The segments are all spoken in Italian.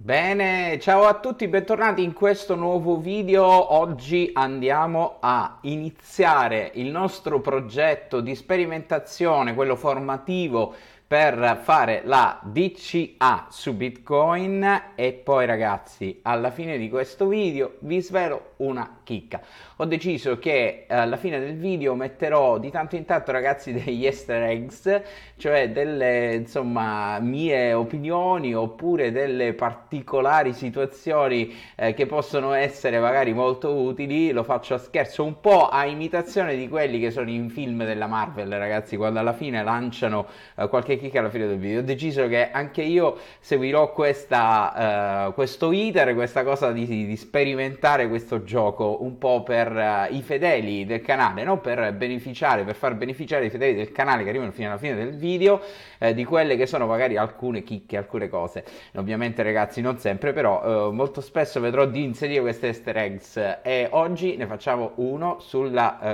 Bene, ciao a tutti, bentornati in questo nuovo video. Oggi andiamo a iniziare il nostro progetto di sperimentazione, quello formativo per fare la DCA su Bitcoin e poi ragazzi alla fine di questo video vi svelo una chicca. Ho deciso che eh, alla fine del video metterò di tanto in tanto ragazzi degli easter eggs, cioè delle insomma mie opinioni oppure delle particolari situazioni eh, che possono essere magari molto utili, lo faccio a scherzo un po' a imitazione di quelli che sono in film della Marvel ragazzi quando alla fine lanciano eh, qualche Sheki alla fine del video ho deciso che anche io seguirò questa, uh, questo iter, questa cosa di, di, sperimentare questo gioco un po' per uh, i fedeli del canale, non per beneficiare, per far beneficiare i fedeli del canale che arrivano fino alla fine del video eh, di quelle che sono magari alcune chicche, alcune cose. Ovviamente ragazzi non sempre, però uh, molto spesso vedrò di inserire queste easter eggs e oggi ne facciamo uno su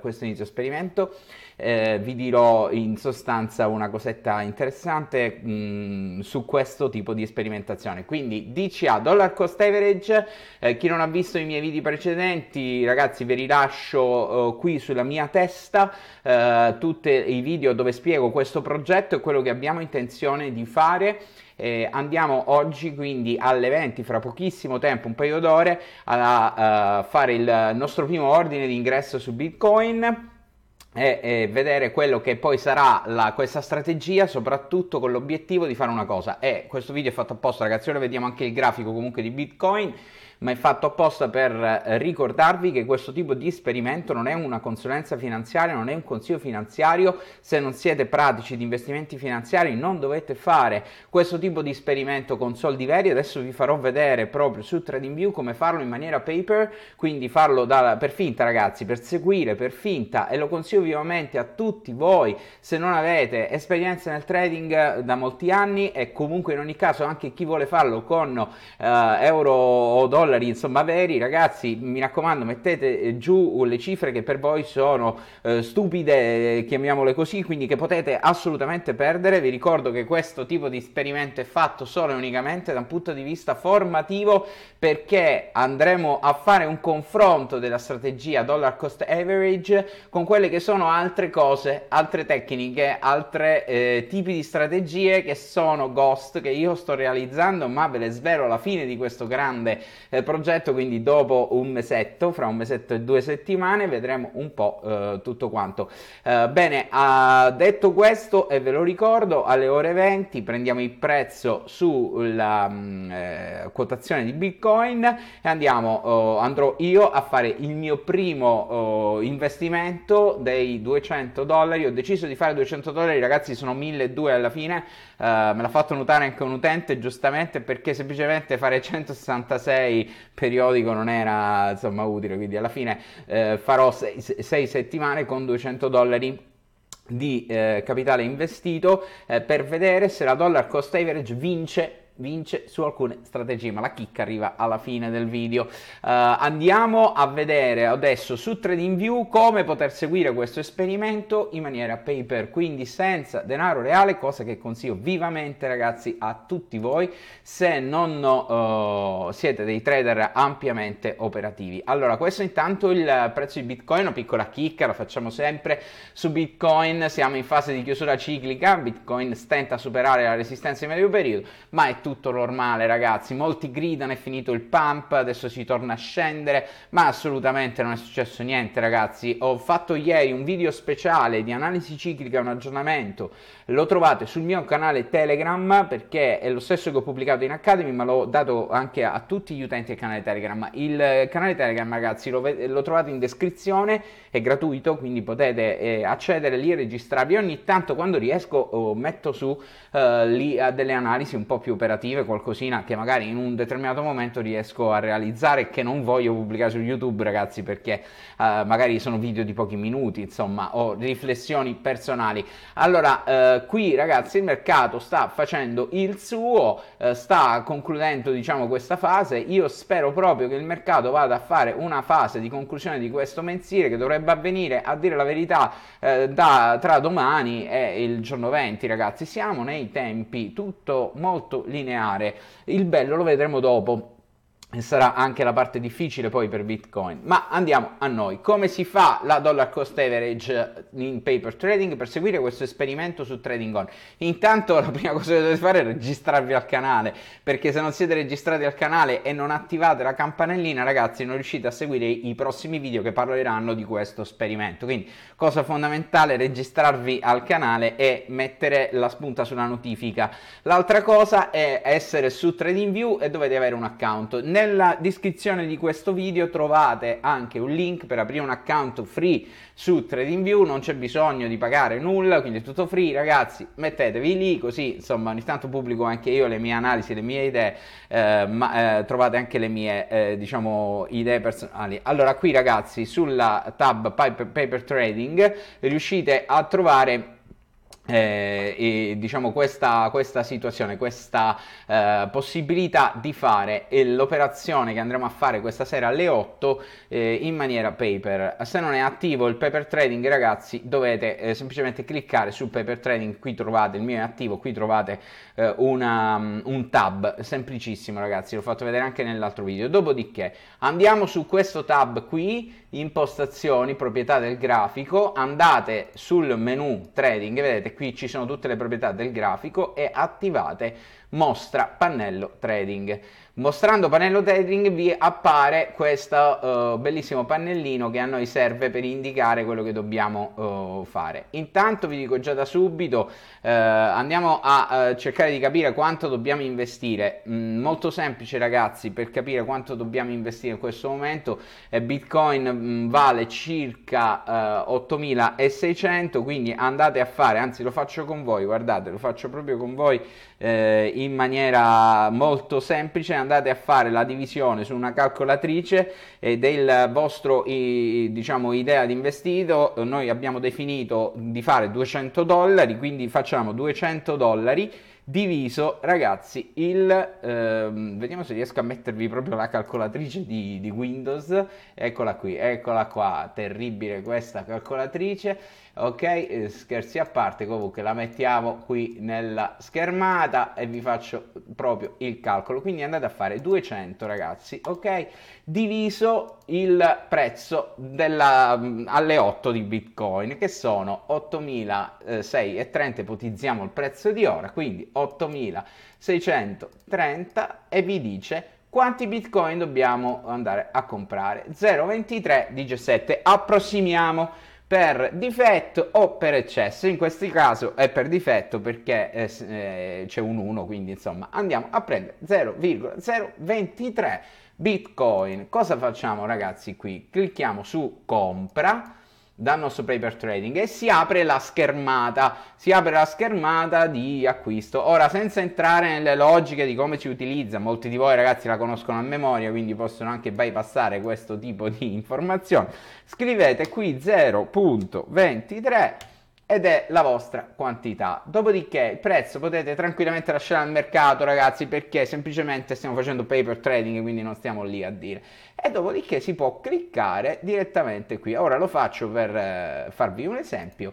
questo inizio esperimento. Eh, vi dirò in sostanza una cosetta interessante interessante mh, mm, su questo tipo di sperimentazione. Quindi DCA, dollar cost average, eh, chi non ha visto i miei video precedenti, ragazzi ve li lascio eh, qui sulla mia testa, eh, tutti i video dove spiego questo progetto e quello che abbiamo intenzione di fare. Eh, andiamo oggi quindi alle 20 fra pochissimo tempo, un paio d'ore, a, a eh, fare il nostro primo ordine di ingresso su Bitcoin e, e, vedere quello che poi sarà la, questa strategia, soprattutto con l'obiettivo di fare una cosa. E questo video è fatto apposta, ragazzi. Ora vediamo anche il grafico comunque di Bitcoin ma è fatto apposta per eh, ricordarvi che questo tipo di esperimento non è una consulenza finanziaria, non è un consiglio finanziario, se non siete pratici di investimenti finanziari non dovete fare questo tipo di esperimento con soldi veri, adesso vi farò vedere proprio su TradingView come farlo in maniera paper, quindi farlo da, per finta ragazzi, per seguire per finta e lo consiglio vivamente a tutti voi se non avete esperienza nel trading eh, da molti anni e comunque in ogni caso anche chi vuole farlo con eh, euro o dollaro dollari, insomma veri, ragazzi mi raccomando mettete eh, giù uh, le cifre che per voi sono eh, stupide, eh, chiamiamole così, quindi che potete assolutamente perdere, vi ricordo che questo tipo di esperimento è fatto solo e unicamente da un punto di vista formativo perché andremo a fare un confronto della strategia dollar cost average con quelle che sono altre cose, altre tecniche, altre eh, tipi di strategie che sono ghost che io sto realizzando ma ve le svelo alla fine di questo grande eh, eh, progetto, quindi dopo un mesetto, fra un mesetto e due settimane, vedremo un po' eh, tutto quanto. Eh, bene, detto questo, e ve lo ricordo, alle ore 20 prendiamo il prezzo sulla mh, mm, eh, quotazione di Bitcoin e andiamo, oh, andrò io a fare il mio primo oh, investimento dei 200 dollari. Ho deciso di fare 200 dollari, ragazzi, sono 1200 alla fine. Eh, me l'ha fatto notare anche un utente, giustamente, perché semplicemente fare 166 periodico non era insomma utile, quindi alla fine eh, farò 6 settimane con 200 dollari di eh, capitale investito eh, per vedere se la dollar cost average vince vince su alcune strategie, ma la chicca arriva alla fine del video. Uh, andiamo a vedere adesso su TradingView come poter seguire questo esperimento in maniera pay per, quindi senza denaro reale, cosa che consiglio vivamente ragazzi a tutti voi se non uh, siete dei trader ampiamente operativi. Allora, questo intanto il prezzo di Bitcoin, una piccola chicca, la facciamo sempre su Bitcoin, siamo in fase di chiusura ciclica, Bitcoin stenta a superare la resistenza in medio periodo, ma è tutto normale, ragazzi. Molti gridano: è finito il pump, adesso si torna a scendere. Ma assolutamente non è successo niente, ragazzi. Ho fatto ieri un video speciale di analisi ciclica, un aggiornamento. Lo trovate sul mio canale Telegram perché è lo stesso che ho pubblicato in Academy, ma l'ho dato anche a tutti gli utenti del canale Telegram. Il canale Telegram, ragazzi, lo, lo trovate in descrizione, è gratuito, quindi potete eh, accedere lì e registrarvi. Ogni tanto, quando riesco, oh, metto su eh, lì eh, delle analisi un po' più operative creative, qualcosina che magari in un determinato momento riesco a realizzare e che non voglio pubblicare su YouTube, ragazzi, perché uh, magari sono video di pochi minuti, insomma, o riflessioni personali. Allora, uh, qui ragazzi, il mercato sta facendo il suo, uh, sta concludendo, diciamo, questa fase. Io spero proprio che il mercato vada a fare una fase di conclusione di questo mensile che dovrebbe avvenire, a dire la verità, da, tra domani e il giorno 20, ragazzi. Siamo nei tempi tutto molto lineare lineare. Il bello lo vedremo dopo e sarà anche la parte difficile poi per Bitcoin. Ma andiamo a noi. Come si fa la dollar cost average eh, in paper trading per seguire questo esperimento su Trading On? Intanto la prima cosa che dovete fare è registrarvi al canale, perché se non siete registrati al canale e non attivate la campanellina, ragazzi, non riuscite a seguire i prossimi video che parleranno di questo esperimento. Quindi, cosa fondamentale, è registrarvi al canale e mettere la spunta sulla notifica. L'altra cosa è essere su TradingView e dovete avere un account. Nel nella descrizione di questo video trovate anche un link per aprire un account free su TradingView, non c'è bisogno di pagare nulla, quindi è tutto free, ragazzi, mettetevi lì così, insomma, ogni tanto pubblico anche io le mie analisi, le mie idee, eh, ma eh, trovate anche le mie, eh, diciamo, idee personali. Allora, qui ragazzi, sulla tab Paper Trading riuscite a trovare eh, e diciamo questa, questa situazione, questa eh, possibilità di fare l'operazione che andremo a fare questa sera alle 8 eh, in maniera paper. Se non è attivo il paper trading, ragazzi, dovete eh, semplicemente cliccare su paper trading. Qui trovate il mio è attivo, qui trovate eh, una, mm, un tab semplicissimo, ragazzi. L'ho fatto vedere anche nell'altro video. Dopodiché andiamo su questo tab qui impostazioni, proprietà del grafico, andate sul menu trading, vedete qui ci sono tutte le proprietà del grafico e attivate mostra pannello trading. Mostrando pannello trading vi appare questo uh, bellissimo pannellino che a noi serve per indicare quello che dobbiamo uh, fare. Intanto vi dico già da subito, uh, andiamo a cercare di capire quanto dobbiamo investire. Mm, molto semplice ragazzi, per capire quanto dobbiamo investire in questo momento, eh, Bitcoin mh, mm, vale circa 8600, quindi andate a fare, anzi lo faccio con voi, guardate, lo faccio proprio con voi in maniera molto semplice andate a fare la divisione su una calcolatrice eh, del vostro i, diciamo, idea di investito. Noi abbiamo definito di fare 200 dollari, quindi facciamo 200 dollari diviso, ragazzi, il... Ehm, vediamo se riesco a mettervi proprio la calcolatrice di, di, Windows, eccola qui, eccola qua, terribile questa calcolatrice, ok, eh, scherzi a parte, comunque la mettiamo qui nella schermata e vi faccio proprio il calcolo, quindi andate a fare 200 ragazzi, ok, diviso il prezzo della, mm, alle 8 di Bitcoin, che sono 8.630, eh, ipotizziamo il prezzo di ora, quindi 8630 e vi dice quanti bitcoin dobbiamo andare a comprare. 0,23 17, approssimiamo per difetto o per eccesso, in questo caso è per difetto perché eh, eh c'è un 1, quindi insomma andiamo a prendere 0,023 bitcoin. Cosa facciamo ragazzi qui? Clicchiamo su compra dal nostro paper trading e si apre la schermata si apre la schermata di acquisto ora senza entrare nelle logiche di come si utilizza molti di voi ragazzi la conoscono a memoria quindi possono anche bypassare questo tipo di informazione scrivete qui 0.23 ed è la vostra quantità. Dopodiché il prezzo potete tranquillamente lasciare al mercato, ragazzi, perché semplicemente stiamo facendo paper trading, quindi non stiamo lì a dire. E dopodiché si può cliccare direttamente qui. Ora lo faccio per eh, farvi un esempio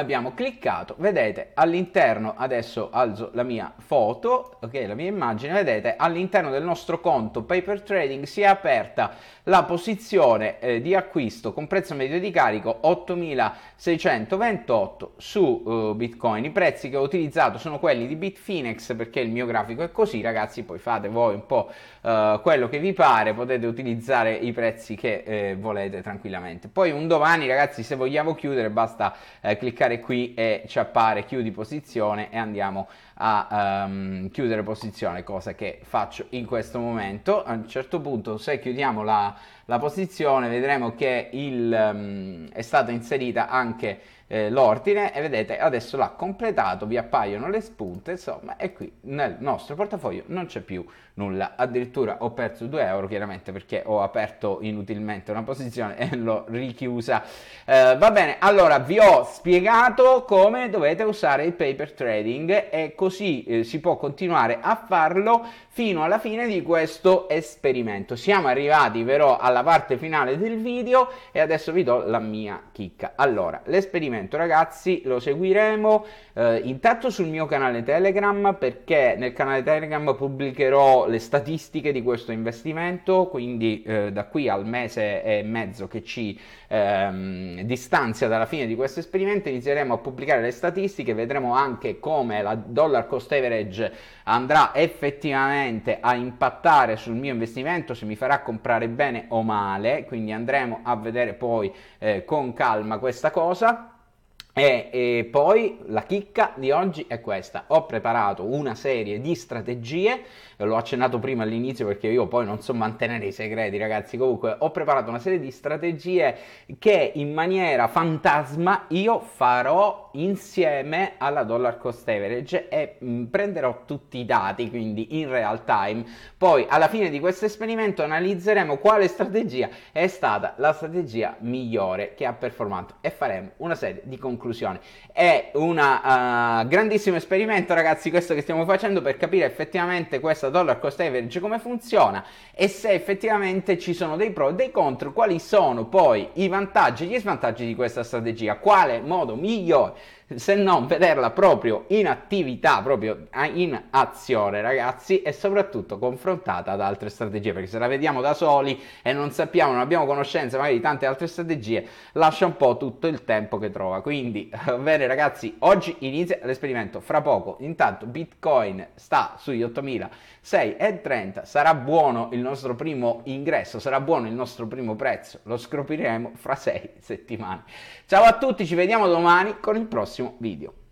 abbiamo cliccato, vedete all'interno, adesso alzo la mia foto, ok, la mia immagine, vedete all'interno del nostro conto Paper Trading si è aperta la posizione eh, di acquisto con prezzo medio di carico 8628 su uh, Bitcoin. I prezzi che ho utilizzato sono quelli di Bitfinex perché il mio grafico è così, ragazzi, poi fate voi un po' uh, quello che vi pare, potete utilizzare i prezzi che eh, volete tranquillamente. Poi un domani, ragazzi, se vogliamo chiudere basta eh, cliccare cliccare qui e ci appare chiudi posizione e andiamo a um, chiudere posizione, cosa che faccio in questo momento. A un certo punto se chiudiamo la, la posizione vedremo che il, um, è stata inserita anche eh, l'ordine e vedete adesso l'ha completato, vi appaiono le spunte, insomma, e qui nel nostro portafoglio non c'è più nulla. Addirittura ho perso 2 euro, chiaramente perché ho aperto inutilmente una posizione e l'ho richiusa. Eh, va bene, allora vi ho spiegato come dovete usare il paper trading e così eh, si può continuare a farlo fino alla fine di questo esperimento. Siamo arrivati però alla parte finale del video e adesso vi do la mia chicca. Allora, l'esperimento approfondimento ragazzi lo seguiremo eh, intanto sul mio canale telegram perché nel canale telegram pubblicherò le statistiche di questo investimento quindi eh, da qui al mese e mezzo che ci ehm, distanzia dalla fine di questo esperimento inizieremo a pubblicare le statistiche vedremo anche come la dollar cost average andrà effettivamente a impattare sul mio investimento se mi farà comprare bene o male quindi andremo a vedere poi eh, con calma questa cosa e, e, poi la chicca di oggi è questa, ho preparato una serie di strategie, l'ho accennato prima all'inizio perché io poi non so mantenere i segreti ragazzi, comunque ho preparato una serie di strategie che in maniera fantasma io farò insieme alla dollar cost average e mh, mm, prenderò tutti i dati quindi in real time, poi alla fine di questo esperimento analizzeremo quale strategia è stata la strategia migliore che ha performato e faremo una serie di conclusioni conclusione. È un uh, eh, grandissimo esperimento, ragazzi, questo che stiamo facendo per capire effettivamente questa dollar cost average come funziona e se effettivamente ci sono dei pro e dei contro, quali sono poi i vantaggi e gli svantaggi di questa strategia, quale modo migliore se non vederla proprio in attività, proprio in azione, ragazzi, e soprattutto confrontata ad altre strategie, perché se la vediamo da soli e non sappiamo, non abbiamo conoscenza magari di tante altre strategie, lascia un po' tutto il tempo che trova. Quindi, bene ragazzi, oggi inizia l'esperimento, fra poco, intanto Bitcoin sta sugli 8630, sarà buono il nostro primo ingresso, sarà buono il nostro primo prezzo, lo scopriremo fra sei settimane. Ciao a tutti, ci vediamo domani con il prossimo prossimo video.